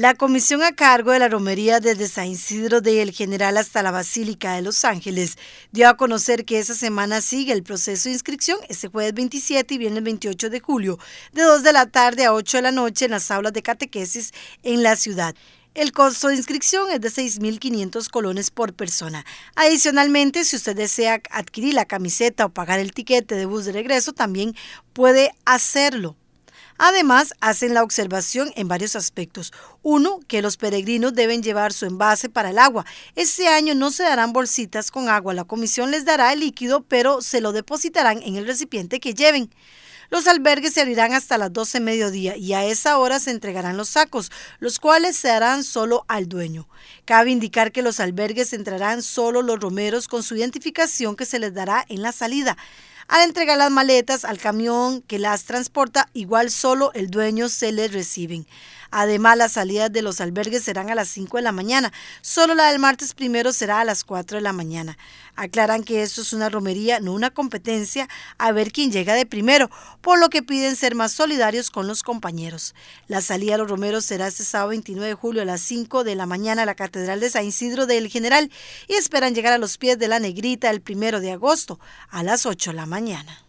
La comisión a cargo de la romería desde San Isidro de El General hasta la Basílica de Los Ángeles dio a conocer que esa semana sigue el proceso de inscripción este jueves 27 y viene el 28 de julio, de 2 de la tarde a 8 de la noche en las aulas de catequesis en la ciudad. El costo de inscripción es de 6.500 colones por persona. Adicionalmente, si usted desea adquirir la camiseta o pagar el tiquete de bus de regreso, también puede hacerlo. Además, hacen la observación en varios aspectos. Uno, que los peregrinos deben llevar su envase para el agua. Este año no se darán bolsitas con agua. La comisión les dará el líquido, pero se lo depositarán en el recipiente que lleven. Los albergues se abrirán hasta las 12 mediodía y a esa hora se entregarán los sacos, los cuales se harán solo al dueño. Cabe indicar que los albergues entrarán solo los romeros con su identificación que se les dará en la salida. Al entregar las maletas al camión que las transporta, igual solo el dueño se les reciben. Además, las salidas de los albergues serán a las 5 de la mañana. Solo la del martes primero será a las 4 de la mañana. Aclaran que esto es una romería, no una competencia, a ver quién llega de primero, por lo que piden ser más solidarios con los compañeros. La salida de los romeros será este sábado 29 de julio a las 5 de la mañana a la catedral de San Isidro del General y esperan llegar a los pies de la Negrita el primero de agosto a las 8 de la mañana.